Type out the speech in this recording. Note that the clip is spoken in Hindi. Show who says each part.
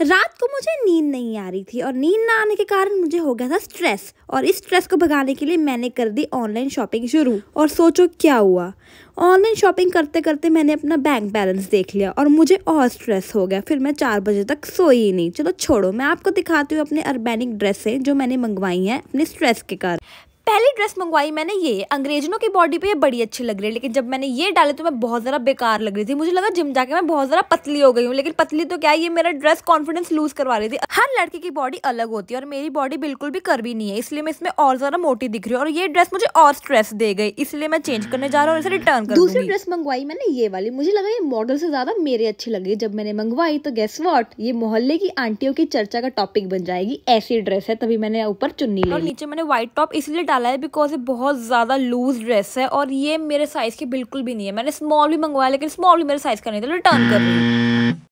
Speaker 1: रात को मुझे नींद नहीं आ रही थी और नींद ना आने के कारण मुझे हो गया था स्ट्रेस और इस स्ट्रेस को भगाने के लिए मैंने कर दी ऑनलाइन शॉपिंग शुरू और सोचो क्या हुआ ऑनलाइन शॉपिंग करते करते मैंने अपना बैंक बैलेंस देख लिया और मुझे और स्ट्रेस हो गया फिर मैं चार बजे तक सोई ही नहीं चलो छोड़ो मैं आपको दिखाती हूँ अपने अर्बेनिक ड्रेसें जो मैंने मंगवाई हैं अपने स्ट्रेस के कारण पहली ड्रेस मंगवाई मैंने ये अंग्रेजनों की बॉडी पे ये बड़ी अच्छी लग रही है लेकिन जब मैंने ये डाले तो मैं बहुत ज़रा बेकार लग रही थी मुझे लगा जिम जाके मैं बहुत ज़रा पतली हो गई हूँ लेकिन पतली तो क्या ये मेरा ड्रेस कॉन्फिडेंस लूज करवा रही थी हर लड़की की बॉडी अलग होती है और मेरी बॉडी बिल्कुल भी कर नहीं है इसलिए मैं इसमें और ज्यादा मोटी दिख रही हूँ और ये ड्रेस मुझे और स्ट्रेस दे गई इसलिए मैं चेंज करने जा रहा हूँ और इसे रिटर्न कर दूसरी ड्रेस मंगवाई मैंने ये वाली मुझे लगा ये मॉडल से ज़्यादा मेरे अच्छी लगी जब मैंने मंगवाई तो गेस वॉट ये मोहल्ले की आंटियों की चर्चा का टॉपिक बन जाएगी ऐसी ड्रेस है तभी मैंने ऊपर चुन्नी ली नीचे मैंने व्हाइट टॉप इसलिए डाला है बिकॉज ये बहुत ज़्यादा लूज ड्रेस है और ये मेरे साइज़ की बिल्कुल भी नहीं है मैंने स्मॉल भी मंगवाया लेकिन स्मॉल भी मेरे साइज़ का नहीं था रिटर्न तो कर रही हूँ